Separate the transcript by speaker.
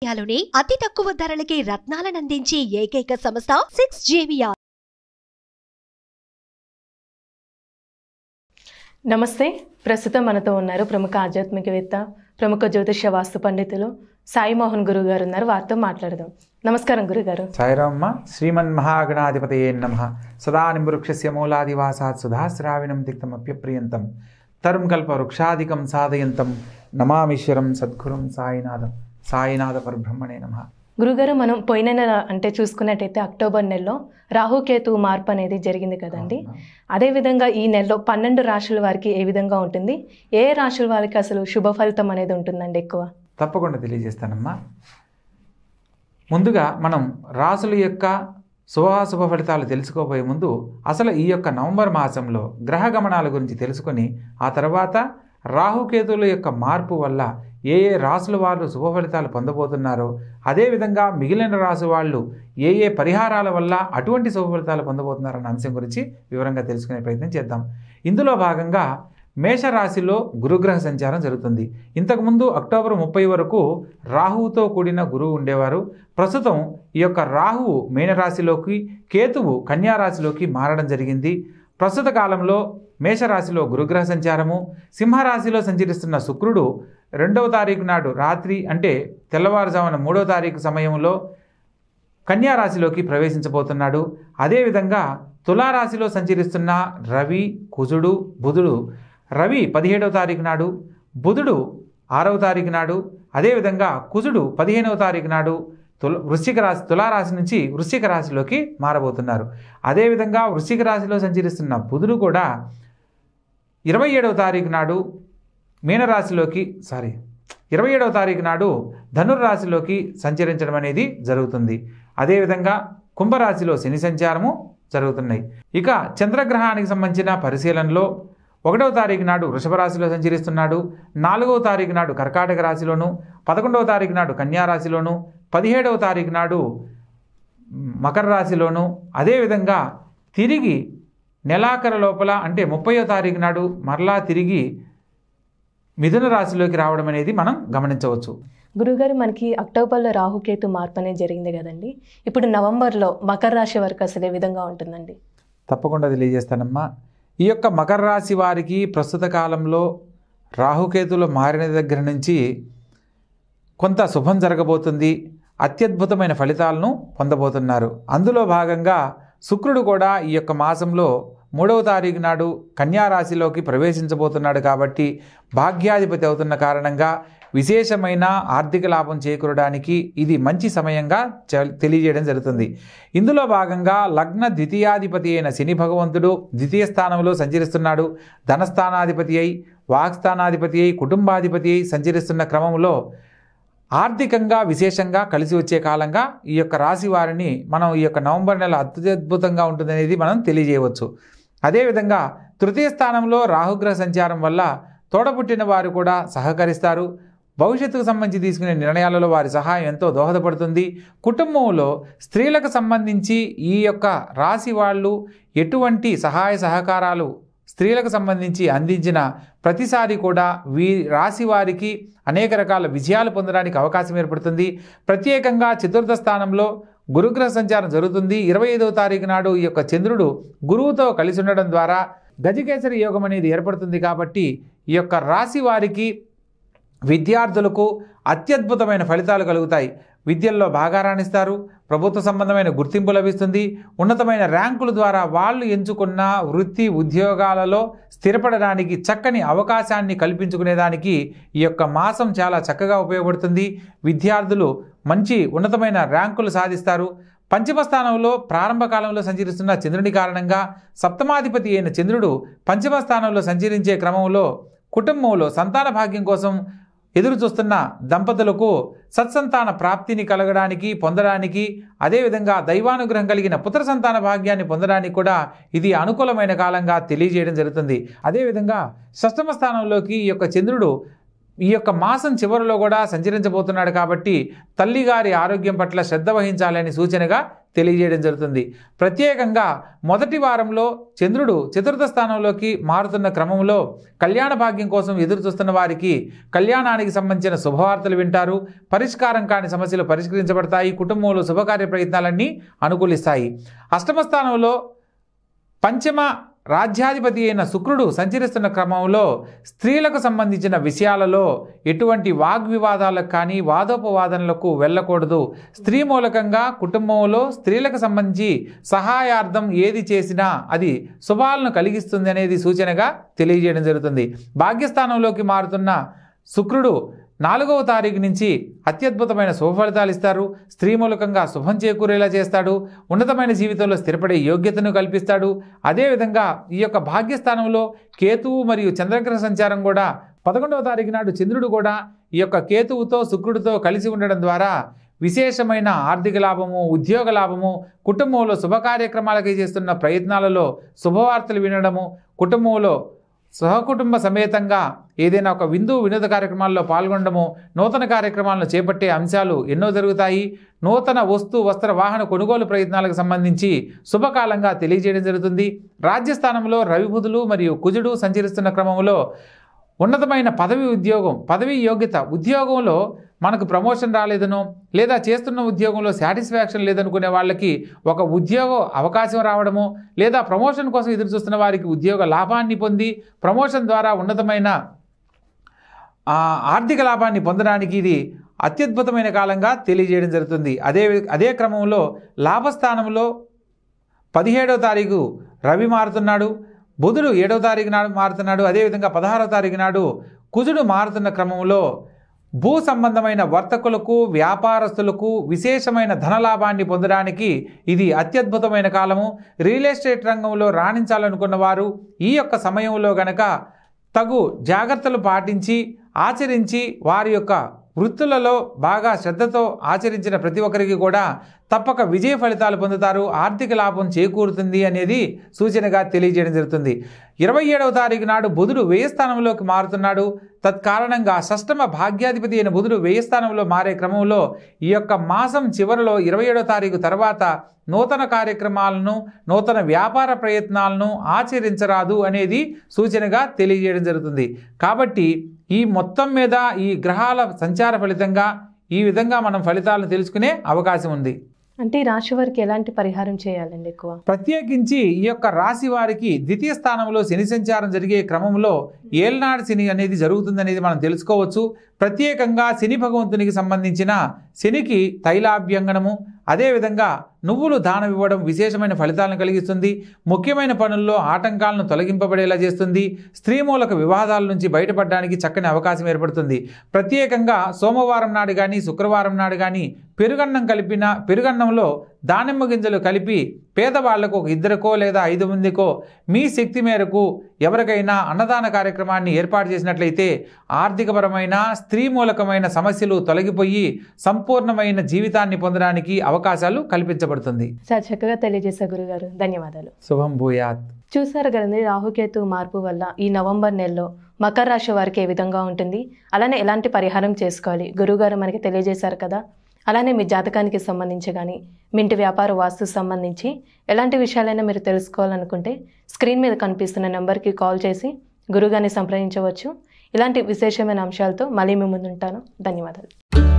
Speaker 1: ఇండియాలోనే అతి తక్కువ ధరలకి రత్నాలను అందించే ఏకైక సంస్థ సిక్స్ జేవిఆర్ నమస్తే ప్రస్తుతం మనతో ఉన్నారు ప్రముఖ ఆధ్యాత్మికవేత్త ప్రముఖ జ్యోతిష వాస్తు పండితులు సాయిమోహన్ గురు గారు ఉన్నారు వారితో మాట్లాడదాం నమస్కారం గురుగారు
Speaker 2: సాయిరామ్మ శ్రీమన్ మహాగణాధిపతి నమ సదా నివృక్షస్య మూలాదివాసాత్ సుధాశ్రావిణం తిక్తం అప్యప్రియంతం తరుం కల్ప వృక్షాధికం సాధయంతం నమామిశ్వరం సద్గురం సాయినాథం సాయినాథ పరబ్రహ్మణే నమ
Speaker 1: గురుగారు మనం పోయిన నెల అంటే చూసుకున్నట్టయితే అక్టోబర్ నెలలో రాహుకేతు మార్పు అనేది జరిగింది కదండి అదేవిధంగా ఈ నెలలో పన్నెండు రాశుల వారికి ఏ విధంగా ఉంటుంది ఏ రాశుల వారికి అసలు శుభ ఫలితం అనేది ఉంటుందండి ఎక్కువ
Speaker 2: తప్పకుండా తెలియజేస్తానమ్మా ముందుగా మనం రాసుల యొక్క శుభాశుభ ఫలితాలు తెలుసుకోబోయే ముందు అసలు ఈ యొక్క నవంబర్ మాసంలో గ్రహ గమనాల గురించి తెలుసుకొని ఆ తర్వాత రాహుకేతువుల యొక్క మార్పు వల్ల ఏ ఏ రాసుల వాళ్ళు శుభ ఫలితాలు పొందబోతున్నారో అదేవిధంగా మిగిలిన రాసు వాళ్ళు ఏ ఏ పరిహారాల వల్ల అటువంటి శుభ ఫలితాలు పొందబోతున్నారన్న అంశం గురించి వివరంగా తెలుసుకునే ప్రయత్నం చేద్దాం ఇందులో భాగంగా మేషరాశిలో గురుగ్రహ సంచారం జరుగుతుంది ఇంతకుముందు అక్టోబర్ ముప్పై వరకు రాహువుతో కూడిన గురువు ఉండేవారు ప్రస్తుతం ఈ యొక్క రాహువు మీనరాశిలోకి కేతువు కన్యారాశిలోకి మారడం జరిగింది ప్రస్తుత కాలంలో మేషరాశిలో గురుగ్రహ సంచారము సింహరాశిలో సంచరిస్తున్న శుక్రుడు రెండవ తారీఖు నాడు రాత్రి అంటే తెల్లవారుజామున మూడవ తారీఖు సమయంలో కన్యారాశిలోకి ప్రవేశించబోతున్నాడు అదేవిధంగా తులారాశిలో సంచరిస్తున్న రవి కుజుడు బుధుడు రవి పదిహేడవ తారీఖు నాడు బుధుడు ఆరవ తారీఖు నాడు అదేవిధంగా కుజుడు పదిహేనవ తారీఖు నాడు తుల వృశ్చిక రాశి తులారాశి నుంచి వృశ్చిక రాశిలోకి మారబోతున్నారు అదేవిధంగా వృశ్చిక రాశిలో సంచరిస్తున్న బుధుడు కూడా ఇరవై ఏడవ తారీఖు నాడు మీనరాశిలోకి సారీ ఇరవై ఏడవ తారీఖు నాడు ధనుర్రాశిలోకి సంచరించడం అనేది జరుగుతుంది అదేవిధంగా కుంభరాశిలో శని సంచారము జరుగుతున్నాయి ఇక చంద్రగ్రహానికి సంబంధించిన పరిశీలనలో ఒకటవ తారీఖు నాడు వృషభ రాశిలో సంచరిస్తున్నాడు నాలుగవ తారీఖు నాడు కర్కాటక రాశిలోను పదకొండవ తారీఖు నాడు కన్యారాశిలోను పదిహేడవ తారీఖు నాడు మకర రాశిలోను అదేవిధంగా తిరిగి నెలాఖరు లోపల అంటే ముప్పయో తారీఖు నాడు మరలా తిరిగి మిథున రాశిలోకి రావడం అనేది మనం గమనించవచ్చు
Speaker 1: గురువుగారు మనకి అక్టోబర్లో రాహుకేతు మార్పు అనేది జరిగింది కదండి ఇప్పుడు నవంబర్లో మకర రాశి వరకు అసలు ఏ విధంగా ఉంటుందండి
Speaker 2: తప్పకుండా తెలియజేస్తానమ్మా ఈ యొక్క మకర రాశి వారికి ప్రస్తుత కాలంలో రాహుకేతులు మారిన దగ్గర నుంచి కొంత శుభం జరగబోతుంది అత్యద్భుతమైన ఫలితాలను పొందబోతున్నారు అందులో భాగంగా శుక్రుడు కూడా ఈ యొక్క మాసంలో మూడవ తారీఖు నాడు కన్యారాశిలోకి ప్రవేశించబోతున్నాడు కాబట్టి భాగ్యాధిపతి అవుతున్న కారణంగా విశేషమైన ఆర్థిక లాభం చేకూరడానికి ఇది మంచి సమయంగా తెలియజేయడం జరుగుతుంది ఇందులో భాగంగా లగ్న ద్వితీయాధిపతి అయిన శని భగవంతుడు ద్వితీయ స్థానంలో సంచరిస్తున్నాడు ధనస్థానాధిపతి అయి వాక్స్థానాధిపతి అయి కుటుంబాధిపతి అయి సంచరిస్తున్న క్రమంలో ఆర్థికంగా విశేషంగా కలిసి వచ్చే కాలంగా ఈ యొక్క రాశి వారిని మనం ఈ యొక్క నవంబర్ నెల అత్యద్భుతంగా ఉంటుందనేది మనం తెలియజేయవచ్చు అదేవిధంగా తృతీయ స్థానంలో రాహుగ్రహ సంచారం వల్ల తోడబుట్టిన వారు కూడా సహకరిస్తారు భవిష్యత్తుకు సంబంధించి తీసుకునే నిర్ణయాలలో వారి సహాయం ఎంతో దోహదపడుతుంది కుటుంబంలో స్త్రీలకు సంబంధించి ఈ యొక్క రాశి వాళ్ళు ఎటువంటి సహాయ సహకారాలు స్త్రీలకు సంబంధించి అందించిన ప్రతిసారి కూడా వీ రాశి వారికి అనేక రకాల విజయాలు పొందడానికి అవకాశం ఏర్పడుతుంది ప్రత్యేకంగా చతుర్థ స్థానంలో గురుగ్రహ సంచారం జరుగుతుంది ఇరవై ఐదవ తారీఖు నాడు ఈ యొక్క చంద్రుడు గురువుతో కలిసి ఉండడం ద్వారా గజకేసరి యోగం అనేది ఏర్పడుతుంది కాబట్టి ఈ యొక్క రాశి వారికి విద్యార్థులకు అత్యద్భుతమైన ఫలితాలు కలుగుతాయి విద్యల్లో బాగా రాణిస్తారు ప్రభుత్వ సంబంధమైన గుర్తింపు లభిస్తుంది ఉన్నతమైన ర్యాంకుల ద్వారా వాళ్ళు ఎంచుకున్న వృత్తి ఉద్యోగాలలో స్థిరపడడానికి చక్కని అవకాశాన్ని కల్పించుకునేదానికి ఈ యొక్క మాసం చాలా చక్కగా ఉపయోగపడుతుంది విద్యార్థులు మంచి ఉన్నతమైన ర్యాంకులు సాధిస్తారు పంచమ స్థానంలో ప్రారంభ కాలంలో సంచరిస్తున్న చంద్రుని కారణంగా సప్తమాధిపతి అయిన చంద్రుడు పంచమ స్థానంలో సంచరించే క్రమంలో కుటుంబంలో సంతాన భాగ్యం కోసం ఎదురు చూస్తున్న దంపతులకు సత్సంతాన ప్రాప్తిని కలగడానికి పొందడానికి అదేవిధంగా దైవానుగ్రహం కలిగిన పుత్ర సంతాన భాగ్యాన్ని పొందడానికి కూడా ఇది అనుకూలమైన కాలంగా తెలియజేయడం జరుగుతుంది అదేవిధంగా షష్టమ స్థానంలోకి ఈ యొక్క చంద్రుడు ఈ యొక్క మాసం చివరిలో కూడా సంచరించబోతున్నాడు కాబట్టి తల్లిగారి ఆరోగ్యం పట్ల శ్రద్ధ వహించాలని సూచనగా తెలియజేయడం జరుగుతుంది ప్రత్యేకంగా మొదటి వారంలో చంద్రుడు చతుర్థ స్థానంలోకి మారుతున్న క్రమంలో కళ్యాణ భాగ్యం కోసం ఎదురు చూస్తున్న వారికి కళ్యాణానికి సంబంధించిన శుభవార్తలు వింటారు పరిష్కారం కాని సమస్యలు పరిష్కరించబడతాయి కుటుంబంలో శుభకార్య ప్రయత్నాలన్నీ అనుకూలిస్తాయి అష్టమ స్థానంలో పంచమ రాజ్యాధిపతి అయిన శుక్రుడు సంచరిస్తున్న క్రమంలో స్త్రీలకు సంబంధించిన విషయాలలో ఎటువంటి వాగ్వివాదాలకు కానీ వాదోపవాదనలకు వెళ్ళకూడదు స్త్రీ మూలకంగా కుటుంబంలో స్త్రీలకు సంబంధించి సహాయార్థం ఏది చేసినా అది శుభాలను కలిగిస్తుంది అనేది సూచనగా తెలియజేయడం జరుగుతుంది భాగ్యస్థానంలోకి మారుతున్న శుక్రుడు నాలుగవ తారీఖు నుంచి అత్యద్భుతమైన శుభ ఫలితాలు ఇస్తారు స్త్రీ మూలకంగా శుభం చేకూరేలా చేస్తాడు ఉన్నతమైన జీవితంలో స్థిరపడే యోగ్యతను కల్పిస్తాడు అదేవిధంగా ఈ యొక్క భాగ్యస్థానంలో కేతువు మరియు చంద్రగ్రహ సంచారం కూడా పదకొండవ తారీఖు నాడు చంద్రుడు కూడా ఈ యొక్క కేతువుతో శుక్రుడితో కలిసి ఉండడం ద్వారా విశేషమైన ఆర్థిక లాభము ఉద్యోగ లాభము కుటుంబంలో శుభ కార్యక్రమాలకి చేస్తున్న ప్రయత్నాలలో శుభవార్తలు వినడము కుటుంబంలో సహకుటుంబ సమేతంగా ఏదైనా ఒక విందు వినోద కార్యక్రమాల్లో పాల్గొనడము నూతన కార్యక్రమాలను చేపట్టే అంశాలు ఎన్నో జరుగుతాయి నూతన వస్తు వస్త్ర వాహన కొనుగోలు ప్రయత్నాలకు సంబంధించి శుభకాలంగా తెలియజేయడం జరుగుతుంది రాజ్యస్థానంలో రవిబుధులు మరియు కుజుడు సంచరిస్తున్న క్రమంలో ఉన్నతమైన పదవి ఉద్యోగం పదవి యోగ్యత ఉద్యోగంలో మనకు ప్రమోషన్ రాలేదనో లేదా చేస్తున్న ఉద్యోగంలో సాటిస్ఫాక్షన్ లేదనుకునే వాళ్ళకి ఒక ఉద్యోగ అవకాశం రావడము లేదా ప్రమోషన్ కోసం ఎదురు చూస్తున్న వారికి ఉద్యోగ లాభాన్ని పొంది ప్రమోషన్ ద్వారా ఉన్నతమైన ఆర్థిక లాభాన్ని పొందడానికి ఇది అత్యద్భుతమైన కాలంగా తెలియజేయడం జరుగుతుంది అదే అదే క్రమంలో లాభస్థానంలో పదిహేడవ తారీఖు రవి మారుతున్నాడు బుధుడు ఏడవ తారీఖు నాడు మారుతున్నాడు అదేవిధంగా పదహారవ తారీఖు నాడు కుజుడు మారుతున్న క్రమంలో భూ సంబంధమైన వర్తకులకు వ్యాపారస్తులకు విశేషమైన ధనలాభాన్ని పొందడానికి ఇది అత్యద్భుతమైన కాలము రియల్ ఎస్టేట్ రంగంలో రాణించాలనుకున్న వారు ఈ యొక్క సమయంలో గనక తగు జాగ్రత్తలు పాటించి ఆచరించి వారి యొక్క వృత్తులలో బాగా శ్రద్ధతో ఆచరించిన ప్రతి ఒక్కరికి కూడా తప్పక విజయ ఫలితాలు పొందుతారు ఆర్థిక లాభం చేకూరుతుంది అనేది సూచనగా తెలియజేయడం జరుగుతుంది ఇరవై ఏడవ తారీఖు నాడు బుధుడు వ్యయస్థానంలోకి స్థానంలోకి మారుతున్నాడు తత్కారణంగా షష్టమ భాగ్యాధిపతి అయిన బుధుడు వ్యయ స్థానంలో మారే క్రమంలో ఈ యొక్క మాసం చివరిలో ఇరవై ఏడో తారీఖు తర్వాత నూతన కార్యక్రమాలను నూతన వ్యాపార ప్రయత్నాలను ఆచరించరాదు అనేది సూచనగా తెలియజేయడం జరుగుతుంది కాబట్టి ఈ మొత్తం మీద ఈ గ్రహాల సంచార ఫలితంగా ఈ విధంగా మనం ఫలితాలను తెలుసుకునే అవకాశం ఉంది
Speaker 1: అంటే ఈ రాశి వారికి ఎలాంటి పరిహారం చేయాలండి ఎక్కువ
Speaker 2: ప్రత్యేకించి ఈ యొక్క రాశి వారికి ద్వితీయ స్థానంలో శని సంచారం జరిగే క్రమంలో ఏల్నాడు శని అనేది జరుగుతుందనేది మనం తెలుసుకోవచ్చు ప్రత్యేకంగా శని భగవంతునికి సంబంధించిన శనికి తైలాభ్యంగనము అదేవిధంగా నువ్వులు దానం ఇవ్వడం విశేషమైన ఫలితాలను కలిగిస్తుంది ముఖ్యమైన పనుల్లో ఆటంకాలను తొలగింపబడేలా చేస్తుంది స్త్రీ మూలక వివాదాల నుంచి బయటపడడానికి చక్కని అవకాశం ఏర్పడుతుంది ప్రత్యేకంగా సోమవారం నాడు కానీ శుక్రవారం నాడు కానీ పెరుగన్నం కలిపిన పెరుగన్నంలో దానిమ్మ గింజలు కలిపి పేదవాళ్లకు ఒక ఇద్దరికో లేదా ఐదు మందికో మీ శక్తి మేరకు ఎవరికైనా అన్నదాన కార్యక్రమాన్ని ఏర్పాటు చేసినట్లయితే ఆర్థికపరమైన స్త్రీ మూలకమైన సమస్యలు తొలగిపోయి సంపూర్ణమైన జీవితాన్ని పొందడానికి అవకాశాలు కల్పించబడుతుంది
Speaker 1: సార్ చక్కగా తెలియజేసే గురుగారు ధన్యవాదాలు
Speaker 2: శుభం భూయాత్
Speaker 1: చూసారు కదండి రాహుకేతు మార్పు వల్ల ఈ నవంబర్ నెలలో మకర రాశి వారికి ఏ విధంగా ఉంటుంది అలానే ఎలాంటి పరిహారం చేసుకోవాలి గురువుగారు మనకి తెలియజేశారు కదా అలానే మీ జాతకానికి సంబంధించి కానీ మీ ఇంటి వ్యాపార వాస్తు సంబంధించి ఎలాంటి విషయాలైనా మీరు తెలుసుకోవాలనుకుంటే స్క్రీన్ మీద కనిపిస్తున్న నెంబర్కి కాల్ చేసి గురువుగారిని సంప్రదించవచ్చు ఇలాంటి విశేషమైన అంశాలతో మళ్ళీ మీ ముందుంటాను ధన్యవాదాలు